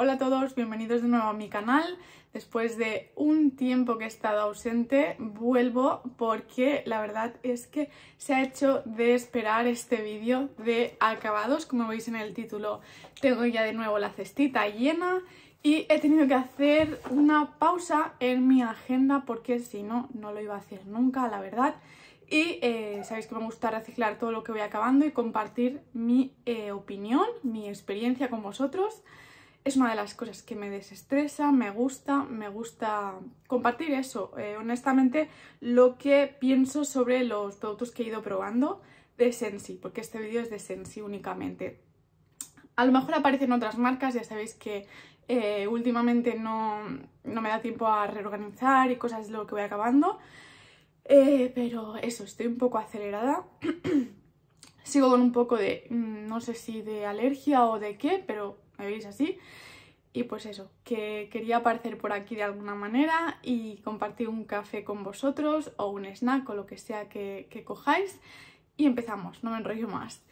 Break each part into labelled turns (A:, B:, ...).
A: Hola a todos, bienvenidos de nuevo a mi canal. Después de un tiempo que he estado ausente, vuelvo porque la verdad es que se ha hecho de esperar este vídeo de acabados. Como veis en el título, tengo ya de nuevo la cestita llena y he tenido que hacer una pausa en mi agenda porque si no, no lo iba a hacer nunca, la verdad. Y eh, sabéis que me gusta reciclar todo lo que voy acabando y compartir mi eh, opinión, mi experiencia con vosotros es una de las cosas que me desestresa, me gusta, me gusta compartir eso, eh, honestamente, lo que pienso sobre los productos que he ido probando de Sensi, porque este vídeo es de Sensi únicamente. A lo mejor aparecen otras marcas, ya sabéis que eh, últimamente no, me da tiempo a reorganizar y cosas de lo que voy acabando, eh, pero eso, estoy un poco acelerada. Sigo con un poco de, mm, no sé si de alergia o de qué, pero me veis así. Y pues eso, que quería aparecer por aquí de alguna manera y compartir un café con vosotros o un snack o lo que sea que, cojáis. Y empezamos, no me enrollo más.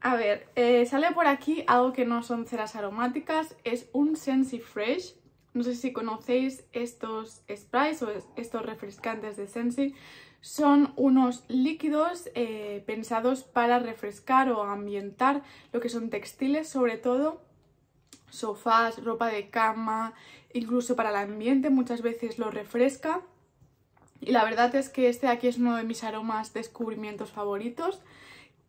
A: A ver, eh, sale por aquí algo que no son ceras aromáticas, es un Sensi Fresh. No sé si conocéis estos sprays o estos refrescantes de Sensi. Son unos líquidos eh, pensados para refrescar o ambientar lo que son textiles, sobre todo sofás, ropa de cama, incluso para el ambiente muchas veces lo refresca. Y la verdad es que este aquí es uno de mis aromas descubrimientos favoritos,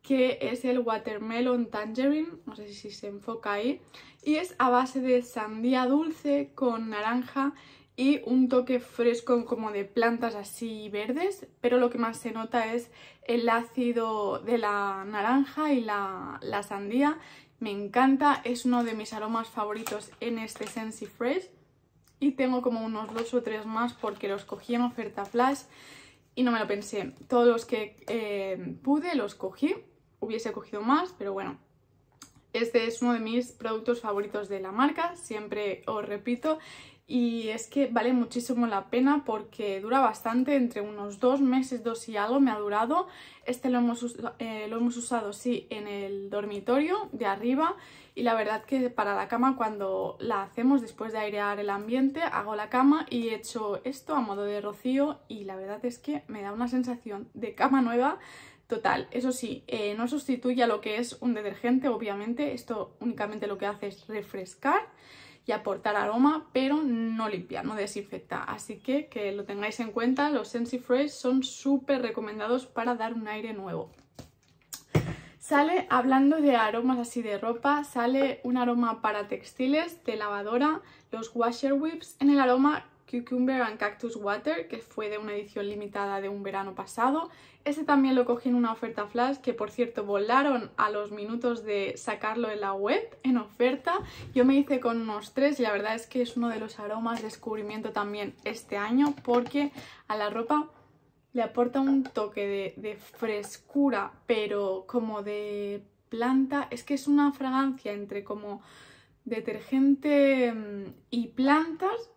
A: que es el Watermelon Tangerine, no sé si se enfoca ahí, y es a base de sandía dulce con naranja y un toque fresco como de plantas así verdes, pero lo que más se nota es el ácido de la naranja y la, la sandía me encanta, es uno de mis aromas favoritos en este Sensi Fresh y tengo como unos dos o tres más porque los cogí en oferta flash y no me lo pensé. Todos los que eh, pude los cogí, hubiese cogido más, pero bueno. Este es uno de mis productos favoritos de la marca, siempre os repito, y es que vale muchísimo la pena porque dura bastante, entre unos dos meses, dos y algo me ha durado. Este lo hemos, eh, lo hemos usado, sí, en el dormitorio de arriba y la verdad que para la cama cuando la hacemos después de airear el ambiente, hago la cama y echo esto a modo de rocío y la verdad es que me da una sensación de cama nueva Total, eso sí, eh, no sustituye a lo que es un detergente, obviamente, esto únicamente lo que hace es refrescar y aportar aroma, pero no limpia, no desinfecta. Así que que lo tengáis en cuenta, los Sensi Fresh son súper recomendados para dar un aire nuevo. Sale, hablando de aromas así de ropa, sale un aroma para textiles de lavadora, los washer whips en el aroma Cucumber and Cactus Water, que fue de una edición limitada de un verano pasado. Este también lo cogí en una oferta flash, que por cierto volaron a los minutos de sacarlo en la web, en oferta. Yo me hice con unos tres y la verdad es que es uno de los aromas descubrimiento también este año, porque a la ropa le aporta un toque de frescura, pero como de planta. Es que es una fragancia entre como detergente mm, y plantas,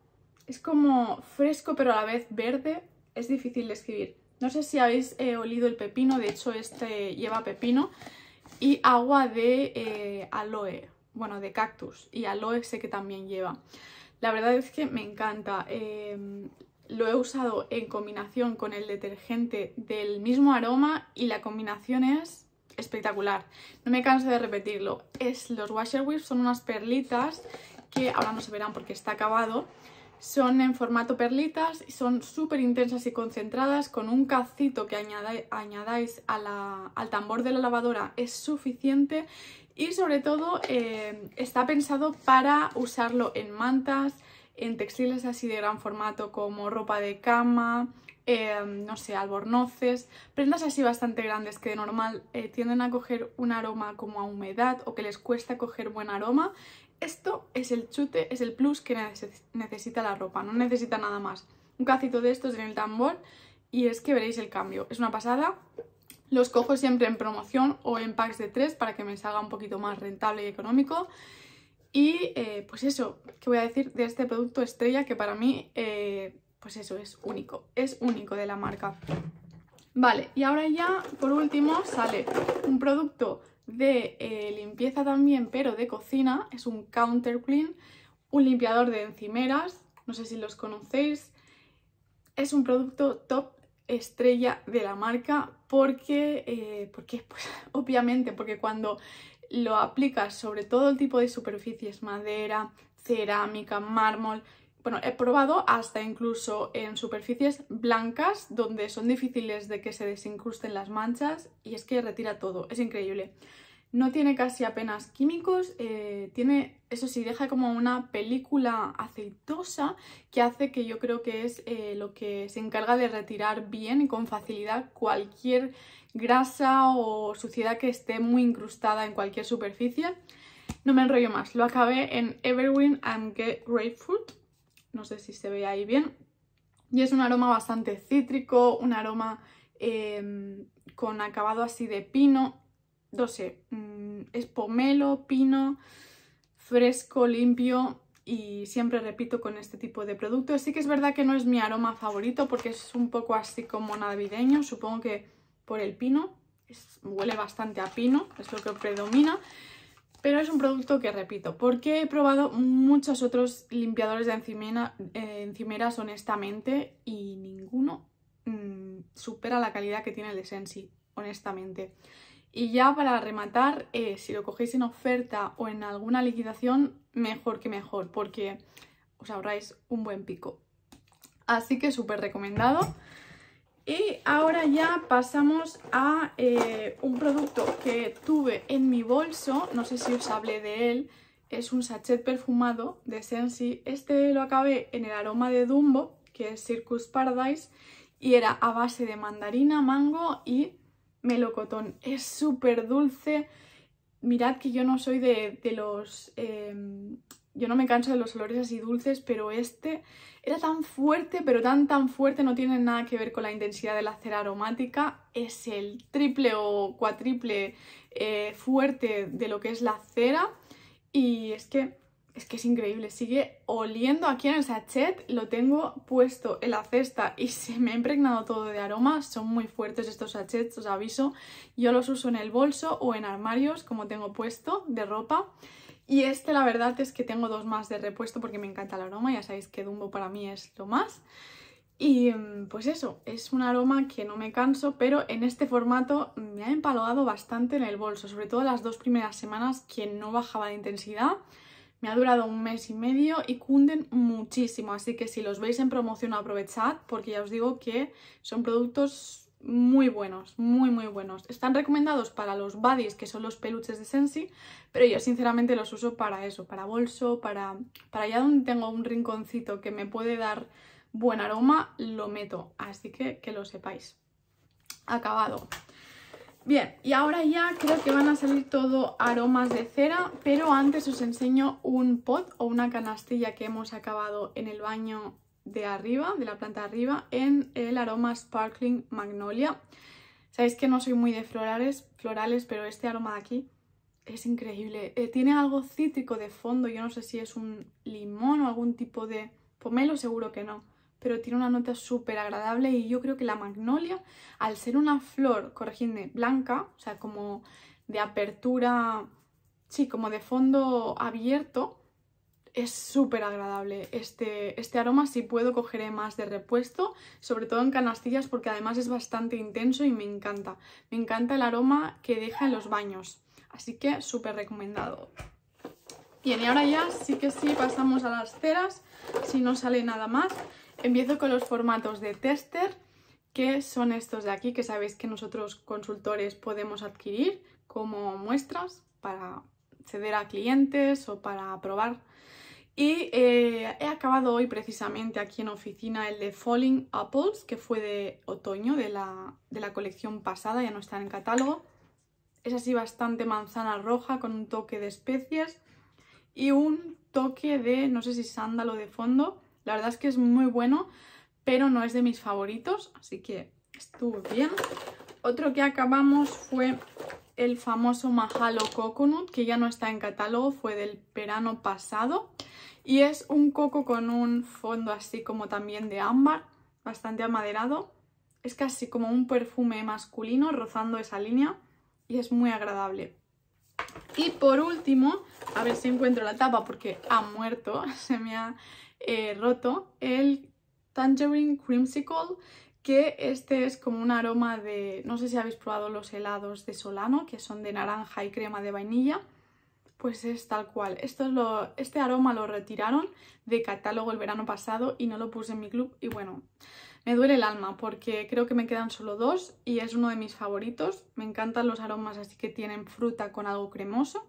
A: es como fresco pero a la vez verde. Es difícil de escribir. No sé si habéis eh, olido el pepino. De hecho, este lleva pepino. Y agua de eh, aloe. Bueno, de cactus. Y aloe sé que también lleva. La verdad es que me encanta. Em, lo he usado en combinación con el detergente del mismo aroma y la combinación es espectacular. No me canso de repetirlo. Es, los Washer Whips son unas perlitas que ahora no se verán porque está acabado, son en formato perlitas y son súper intensas y concentradas. Con un cacito que añadáis al tambor de la lavadora es suficiente. Y sobre todo eh, está pensado para usarlo en mantas, en textiles así de gran formato como ropa de cama, em, no sé, albornoces, prendas así bastante grandes que de normal eh, tienden a coger un aroma como a humedad o que les cuesta coger buen aroma esto es el chute, es el plus que necesita la ropa, no necesita nada más. Un cacito de estos en el tambor y es que veréis el cambio. Es una pasada. Los cojo siempre en promoción o en packs de tres para que me salga un poquito más rentable y económico. Y eh, pues eso, ¿qué voy a decir de este producto estrella que para mí, eh, pues eso, es único? Es único de la marca. Vale, y ahora ya, por último, sale un producto de eh, limpieza también, pero de cocina. Es un counter clean, un limpiador de encimeras, no sé si los conocéis. Es un producto top estrella de la marca porque, eh, porque pues, obviamente, porque cuando lo aplicas sobre todo el tipo de superficies, madera, cerámica, mármol, bueno, he probado hasta incluso en superficies blancas donde son difíciles de que se desincrusten las manchas y es que retira todo, es increíble. No tiene casi apenas químicos, eh, tiene, eso sí, deja como una película aceitosa que hace que yo creo que es eh, lo que se encarga de retirar bien y con facilidad cualquier grasa o suciedad que esté muy incrustada en cualquier superficie. No me enrollo más, lo acabé en Evergreen and Get Grapefruit no sé si se ve ahí bien. Y es un aroma bastante cítrico, un aroma em, con acabado así de pino, no sé, mm, es pomelo, pino, fresco, limpio y siempre repito con este tipo de productos. Sí que es verdad que no es mi aroma favorito porque es un poco así como navideño, supongo que por el pino, huele bastante a pino, es lo que predomina pero es un producto que repito, porque he probado muchos otros limpiadores de eh, encimeras honestamente y ninguno mm, supera la calidad que tiene el Sensi, honestamente. Y ya para rematar, eh, si lo cogéis en oferta o en alguna liquidación, mejor que mejor, porque os ahorráis un buen pico. Así que súper recomendado. Y ahora ya pasamos a eh, un producto que tuve en mi bolso, no sé si os hablé de él, es un sachet perfumado de Sensi. Este lo acabé en el aroma de Dumbo, que es Circus Paradise, y era a base de mandarina, mango y melocotón. Es súper dulce. Mirad que yo no soy de, los em, yo no me canso de los olores así dulces, pero este era tan fuerte, pero tan tan fuerte, no tiene nada que ver con la intensidad de la cera aromática, es el triple o cuatriple eh, fuerte de lo que es la cera y es que es que es increíble, sigue oliendo aquí en el sachet, lo tengo puesto en la cesta y se me ha impregnado todo de aroma, son muy fuertes estos sachets, os aviso, yo los uso en el bolso o en armarios como tengo puesto de ropa y este la verdad es que tengo dos más de repuesto porque me encanta el aroma, ya sabéis que Dumbo para mí es lo más. Y mm, pues eso, es un aroma que no me canso, pero en este formato me ha empalogado bastante en el bolso, sobre todo las dos primeras semanas que no bajaba de intensidad. Me ha durado un mes y medio y cunden muchísimo, así que si los veis en promoción aprovechad porque ya os digo que son productos muy buenos, muy muy buenos. Están recomendados para los buddies, que son los peluches de Sensi, pero yo sinceramente los uso para eso, para bolso, para, para allá donde tengo un rinconcito que me puede dar buen aroma, lo meto, así que que lo sepáis. Acabado. Bien, y ahora ya creo que van a salir todo aromas de cera, pero antes os enseño un pot o una canastilla que hemos acabado en el baño de arriba, de la planta de arriba, en el aroma Sparkling Magnolia. Sabéis que no soy muy de florales, florales pero este aroma de aquí es increíble. Eh, tiene algo cítrico de fondo, yo no sé si es un limón o algún tipo de pomelo, seguro que no. Pero tiene una nota súper agradable y yo creo que la magnolia, al ser una flor, corregidme, blanca, o sea, como de apertura, sí, como de fondo abierto, es súper agradable este, este aroma, si puedo cogeré más de repuesto, sobre todo en canastillas porque además es bastante intenso y me encanta. Me encanta el aroma que deja en los baños, así que súper recomendado. Bien, y ahora ya sí que sí pasamos a las ceras, si no sale nada más. Empiezo con los formatos de tester, que son estos de aquí, que sabéis que nosotros consultores podemos adquirir como muestras para ceder a clientes o para probar y eh, he acabado hoy precisamente aquí en oficina el de Falling Apples, que fue de otoño, de la, colección pasada, ya no está en catálogo. Es así bastante manzana roja con un toque de especias y un toque de, no sé si sándalo de fondo. La verdad es que es muy bueno, pero no es de mis favoritos, así que estuvo bien. Otro que acabamos fue el famoso Mahalo Coconut, que ya no está en catálogo, fue del verano pasado. Y es un coco con un fondo así como también de ámbar, bastante amaderado. Es casi como un perfume masculino rozando esa línea y es muy agradable. Y por último, a ver si encuentro la tapa porque ha muerto, se me ha eh, roto, el Tangerine Creamsicle que este es como un aroma de, no sé si habéis probado los helados de Solano, que son de naranja y crema de vainilla, pues es tal cual. Esto lo, este aroma lo retiraron de catálogo el verano pasado y no lo puse en mi club y bueno, me duele el alma porque creo que me quedan solo dos y es uno de mis favoritos. Me encantan los aromas así que tienen fruta con algo cremoso.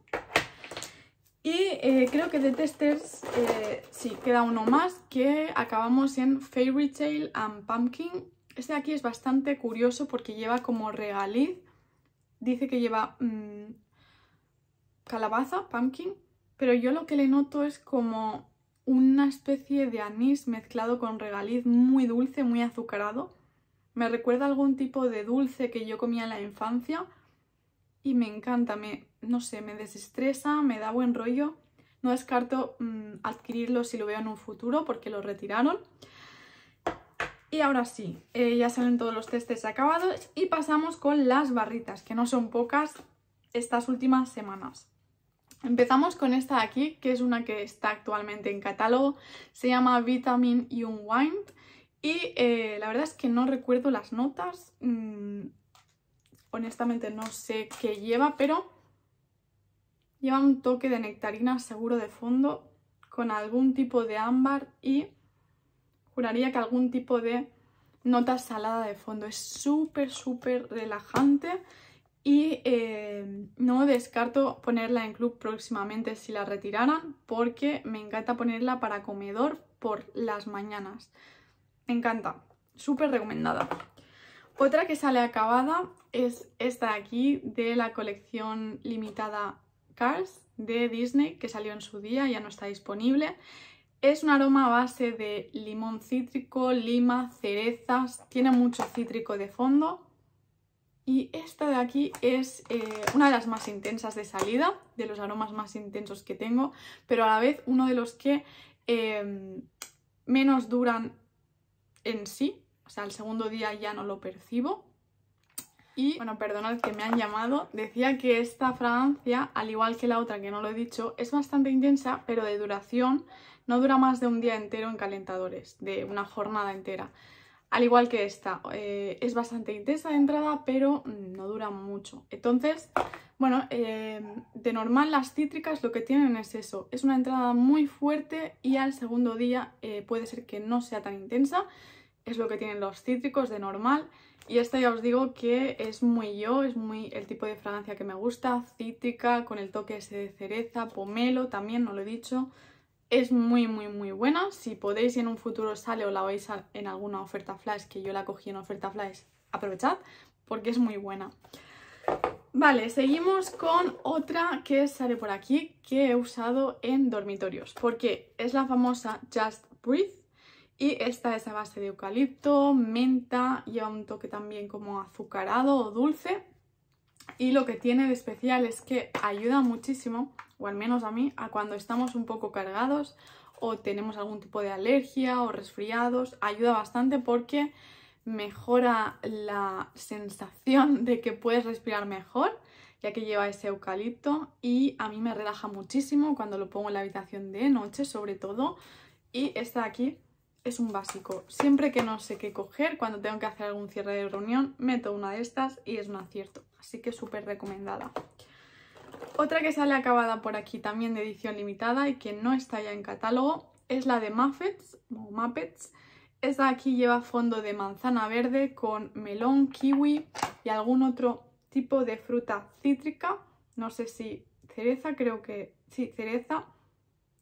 A: Y eh, creo que de testers, eh, sí, queda uno más que acabamos en Fairy Tale and Pumpkin este de aquí es bastante curioso porque lleva como regaliz. Dice que lleva mm, calabaza, pumpkin, pero yo lo que le noto es como una especie de anís mezclado con regaliz muy dulce, muy azucarado. Me recuerda algún tipo de dulce que yo comía en la infancia y me encanta, me, no sé, me desestresa, me da buen rollo. No descarto mm, adquirirlo si lo veo en un futuro porque lo retiraron. Y ahora sí, eh, ya salen todos los testes acabados y pasamos con las barritas, que no son pocas estas últimas semanas. Empezamos con esta de aquí, que es una que está actualmente en catálogo, se llama Vitamin Unwind y eh, la verdad es que no recuerdo las notas, mm, honestamente no sé qué lleva, pero lleva un toque de nectarina seguro de fondo con algún tipo de ámbar y juraría que algún tipo de nota salada de fondo. Es súper, súper relajante y eh, no descarto ponerla en club próximamente si la retiraran porque me encanta ponerla para comedor por las mañanas. Me encanta, súper recomendada. Otra que sale acabada es esta de aquí de la colección limitada Cars de Disney que salió en su día, ya no está disponible. Es un aroma a base de limón cítrico, lima, cerezas, tiene mucho cítrico de fondo. Y esta de aquí es eh, una de las más intensas de salida, de los aromas más intensos que tengo, pero a la vez uno de los que em, menos duran en sí. O sea, el segundo día ya no lo percibo. Y, bueno, perdonad que me han llamado. Decía que esta fragancia, al igual que la otra que no lo he dicho, es bastante intensa, pero de duración no dura más de un día entero en calentadores, de una jornada entera. Al igual que esta, eh, es bastante intensa de entrada, pero mm, no dura mucho. Entonces, bueno, em, de normal las cítricas lo que tienen es eso, es una entrada muy fuerte y al segundo día eh, puede ser que no sea tan intensa, es lo que tienen los cítricos de normal y esta ya os digo que es muy yo, es muy el tipo de fragancia que me gusta, cítrica, con el toque ese de cereza, pomelo también, no lo he dicho, es muy muy muy buena, si podéis y en un futuro sale o la vais en alguna oferta flash, que yo la cogí en oferta flash, aprovechad porque es muy buena. Vale, seguimos con otra que sale por aquí que he usado en dormitorios, porque es la famosa Just Breathe y esta es a base de eucalipto, menta, y a un toque también como azucarado o dulce y lo que tiene de especial es que ayuda muchísimo, o al menos a mí, a cuando estamos un poco cargados o tenemos algún tipo de alergia o resfriados. Ayuda bastante porque mejora la sensación de que puedes respirar mejor, ya que lleva ese eucalipto y a mí me relaja muchísimo cuando lo pongo en la habitación de noche sobre todo. Y esta de aquí es un básico. Siempre que no sé qué coger, cuando tengo que hacer algún cierre de reunión, meto una de estas y es un acierto así que súper recomendada. Otra que sale acabada por aquí también de edición limitada y que no está ya en catálogo es la de Muffets, o Muppets. Esta aquí lleva fondo de manzana verde con melón, kiwi y algún otro tipo de fruta cítrica. No sé si cereza, creo que sí, cereza,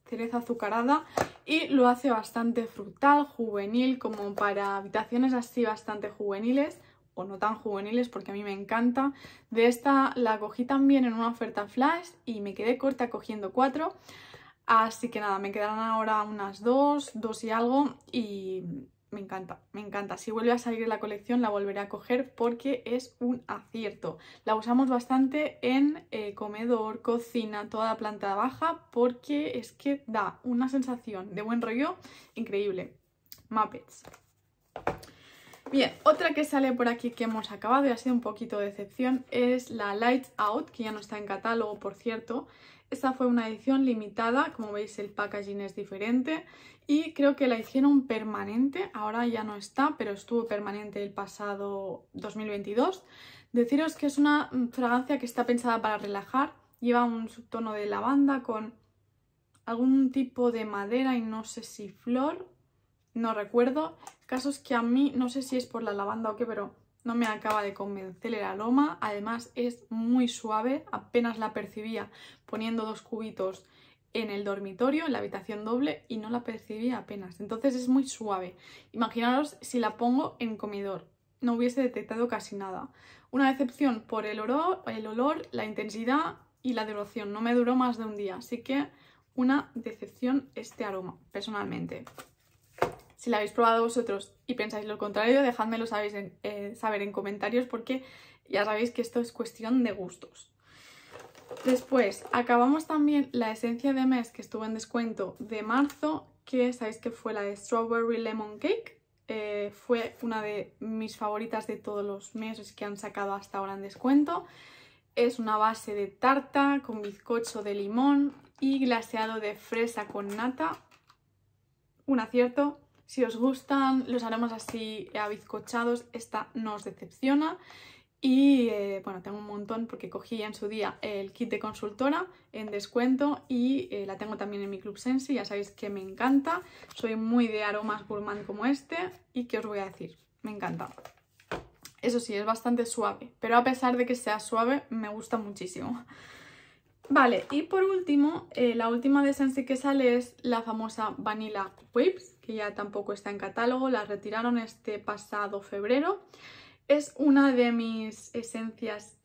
A: cereza azucarada. Y lo hace bastante frutal, juvenil, como para habitaciones así bastante juveniles o no tan juveniles porque a mí me encanta. De esta la cogí también en una oferta flash y me quedé corta cogiendo cuatro. Así que nada, me quedarán ahora unas dos, dos y algo y me encanta, me encanta. Si vuelve a salir la colección la volveré a coger porque es un acierto. La usamos bastante en eh, comedor, cocina, toda la planta baja porque es que da una sensación de buen rollo increíble. Muppets. Bien, otra que sale por aquí que hemos acabado y ha sido un poquito de decepción es la Light Out, que ya no está en catálogo, por cierto. Esta fue una edición limitada, como veis el packaging es diferente y creo que la hicieron permanente, ahora ya no está, pero estuvo permanente el pasado 2022. Deciros que es una fragancia que está pensada para relajar, lleva un subtono de lavanda con algún tipo de madera y no sé si flor, no recuerdo. casos que a mí, no sé si es por la lavanda o qué, pero no me acaba de convencer el aroma. Además es muy suave, apenas la percibía poniendo dos cubitos en el dormitorio, en la habitación doble, y no la percibía apenas. Entonces es muy suave. Imaginaros si la pongo en comedor, no hubiese detectado casi nada. Una decepción por el el olor la intensidad y la duración. No me duró más de un día, así que una decepción este aroma, personalmente. Si la habéis probado vosotros y pensáis lo contrario, dejadmelo sabéis eh, saber en comentarios porque ya sabéis que esto es cuestión de gustos. Después, acabamos también la esencia de mes que estuvo en descuento de marzo, que sabéis que fue la de Strawberry Lemon Cake. Eh, fue una de mis favoritas de todos los meses que han sacado hasta ahora en descuento. Es una base de tarta con bizcocho de limón y glaseado de fresa con nata. Un acierto, si os gustan los haremos así eh, avizcochados, esta no os decepciona. Y eh, bueno, tengo un montón porque cogí en su día el kit de consultora en descuento y eh, la tengo también en mi Club Sensi, ya sabéis que me encanta. Soy muy de aromas gourmand como este y ¿qué os voy a decir, me encanta. Eso sí, es bastante suave, pero a pesar de que sea suave, me gusta muchísimo. Vale, y por último, la última de Sensi que sale es la famosa Vanilla Whips que ya tampoco está en catálogo, la retiraron este pasado febrero. Es una de mis esencias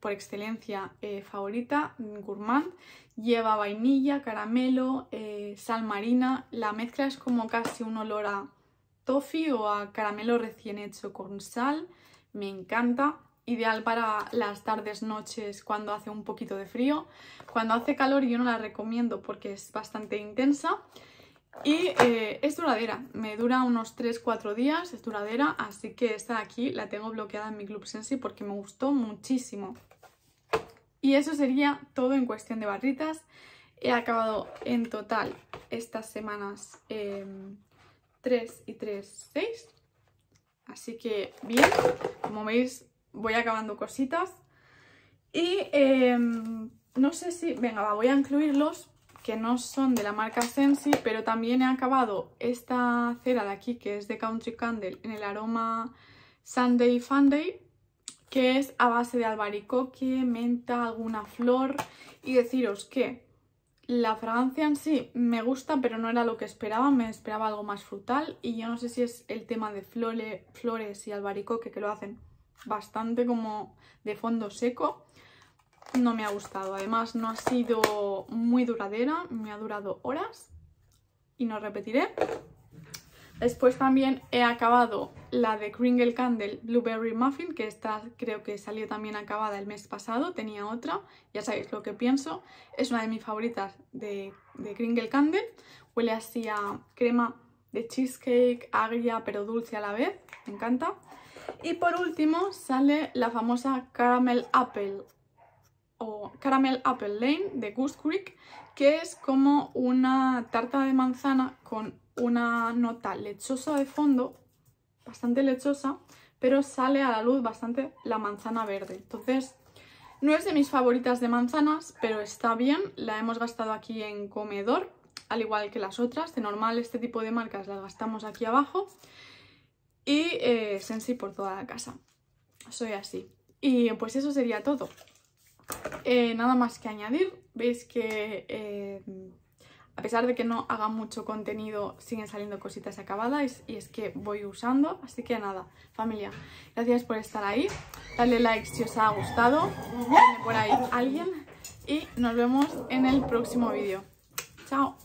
A: por excelencia eh, favorita, gourmand. Lleva vainilla, caramelo, eh, sal marina. La mezcla es como casi un olor a toffee o a caramelo recién hecho con sal. Me encanta. Ideal para las tardes, noches, cuando hace un poquito de frío. Cuando hace calor yo no la recomiendo porque es bastante intensa. Y eh, es duradera, me dura unos 3-4 días, es duradera, así que esta de aquí la tengo bloqueada en mi Club Sensi porque me gustó muchísimo. Y eso sería todo en cuestión de barritas. He acabado en total estas semanas 3 em, y 3, 6. Así que bien, como veis voy acabando cositas. Y em, no sé si... Venga, voy a incluirlos que no son de la marca Sensi, pero también he acabado esta cera de aquí, que es de Country Candle, en el aroma Sunday Funday, que es a base de albaricoque, menta, alguna flor. Y deciros que la fragancia en sí me gusta, pero no era lo que esperaba, me esperaba algo más frutal. Y yo no sé si es el tema de flores y albaricoque que lo hacen bastante como de fondo seco no me ha gustado. Además no ha sido muy duradera, me ha durado horas y no repetiré. Después también he acabado la de Kringle Candle Blueberry Muffin, que esta creo que salió también acabada el mes pasado, tenía otra, ya sabéis lo que pienso. Es una de mis favoritas de, Kringle Candle, huele así a crema de cheesecake, agria pero dulce a la vez, me encanta. Y por último sale la famosa Caramel Apple, o Caramel Apple Lane de Goose Creek, que es como una tarta de manzana con una nota lechosa de fondo, bastante lechosa, pero sale a la luz bastante la manzana verde. Entonces, no es de mis favoritas de manzanas, pero está bien, la hemos gastado aquí en comedor, al igual que las otras. De normal este tipo de marcas las gastamos aquí abajo y eh, sensi por toda la casa. Soy así. Y pues eso sería todo. Eh, nada más que añadir, veis que eh, a pesar de que no haga mucho contenido, siguen saliendo cositas acabadas y es que voy usando. Así que nada, familia, gracias por estar ahí. Dale like si os ha gustado, dale por ahí alguien y nos vemos en el próximo vídeo. ¡Chao!